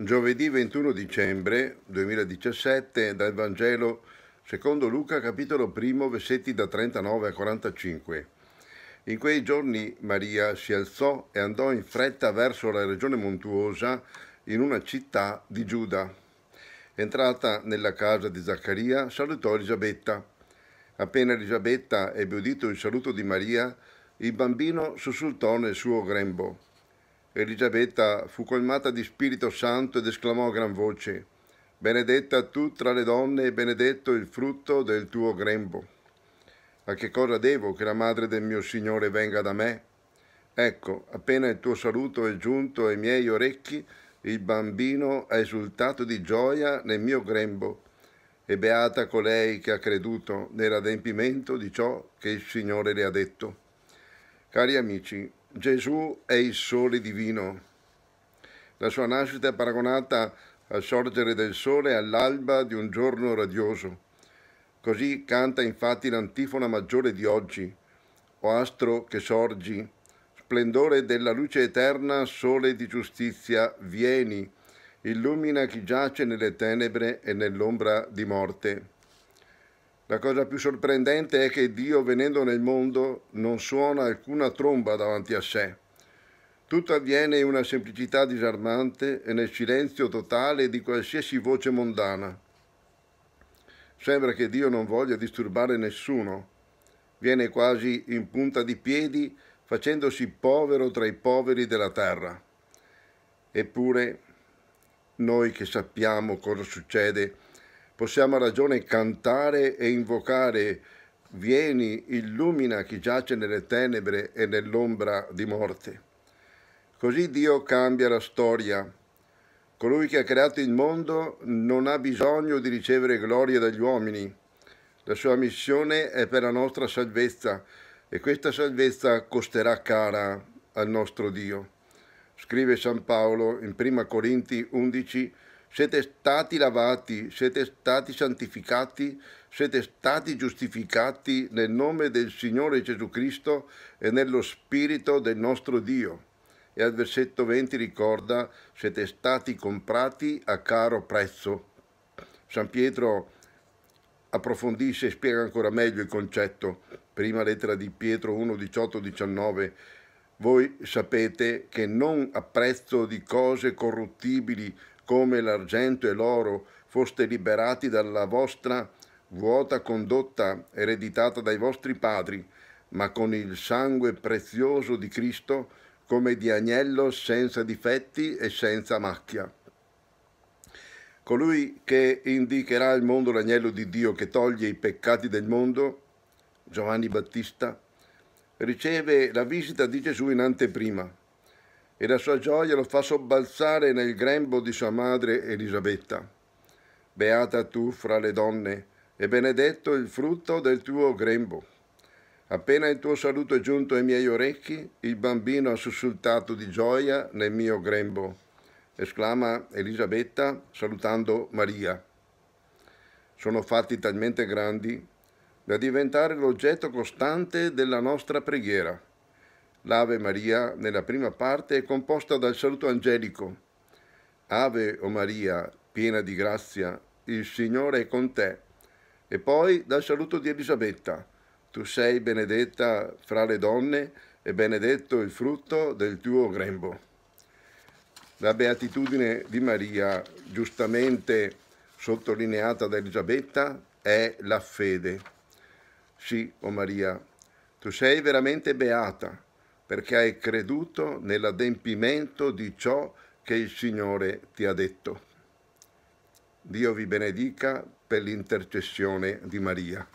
Giovedì 21 dicembre 2017 dal Vangelo secondo Luca capitolo 1 versetti da 39 a 45. In quei giorni Maria si alzò e andò in fretta verso la regione montuosa in una città di Giuda. Entrata nella casa di Zaccaria salutò Elisabetta. Appena Elisabetta ebbe udito il saluto di Maria, il bambino sussultò nel suo grembo. Elisabetta fu colmata di Spirito Santo ed esclamò a gran voce, Benedetta tu tra le donne e benedetto il frutto del tuo grembo. A che cosa devo che la madre del mio Signore venga da me? Ecco, appena il tuo saluto è giunto ai miei orecchi, il bambino ha esultato di gioia nel mio grembo. E beata colei che ha creduto nell'adempimento di ciò che il Signore le ha detto. Cari amici, Gesù è il sole divino. La sua nascita è paragonata al sorgere del sole all'alba di un giorno radioso. Così canta infatti l'antifona maggiore di oggi, o astro che sorgi, splendore della luce eterna, sole di giustizia, vieni, illumina chi giace nelle tenebre e nell'ombra di morte. La cosa più sorprendente è che Dio venendo nel mondo non suona alcuna tromba davanti a sé. Tutto avviene in una semplicità disarmante e nel silenzio totale di qualsiasi voce mondana. Sembra che Dio non voglia disturbare nessuno. Viene quasi in punta di piedi facendosi povero tra i poveri della terra. Eppure noi che sappiamo cosa succede possiamo a ragione cantare e invocare Vieni, illumina chi giace nelle tenebre e nell'ombra di morte. Così Dio cambia la storia. Colui che ha creato il mondo non ha bisogno di ricevere gloria dagli uomini. La sua missione è per la nostra salvezza e questa salvezza costerà cara al nostro Dio. Scrive San Paolo in 1 Corinti 11, siete stati lavati, siete stati santificati, siete stati giustificati nel nome del Signore Gesù Cristo e nello Spirito del nostro Dio. E al versetto 20 ricorda, siete stati comprati a caro prezzo. San Pietro approfondisce e spiega ancora meglio il concetto. Prima lettera di Pietro 1, 18, 19. Voi sapete che non a prezzo di cose corruttibili come l'argento e l'oro, foste liberati dalla vostra vuota condotta ereditata dai vostri padri, ma con il sangue prezioso di Cristo, come di agnello senza difetti e senza macchia. Colui che indicherà al mondo l'agnello di Dio che toglie i peccati del mondo, Giovanni Battista, riceve la visita di Gesù in anteprima e la sua gioia lo fa sobbalzare nel grembo di sua madre Elisabetta. Beata tu fra le donne e benedetto il frutto del tuo grembo. Appena il tuo saluto è giunto ai miei orecchi, il bambino ha sussultato di gioia nel mio grembo, esclama Elisabetta salutando Maria. Sono fatti talmente grandi da diventare l'oggetto costante della nostra preghiera. L'Ave Maria, nella prima parte, è composta dal saluto angelico. Ave o Maria, piena di grazia, il Signore è con te. E poi dal saluto di Elisabetta. Tu sei benedetta fra le donne e benedetto il frutto del tuo grembo. La beatitudine di Maria, giustamente sottolineata da Elisabetta, è la fede. Sì, o oh Maria, tu sei veramente beata perché hai creduto nell'adempimento di ciò che il Signore ti ha detto. Dio vi benedica per l'intercessione di Maria.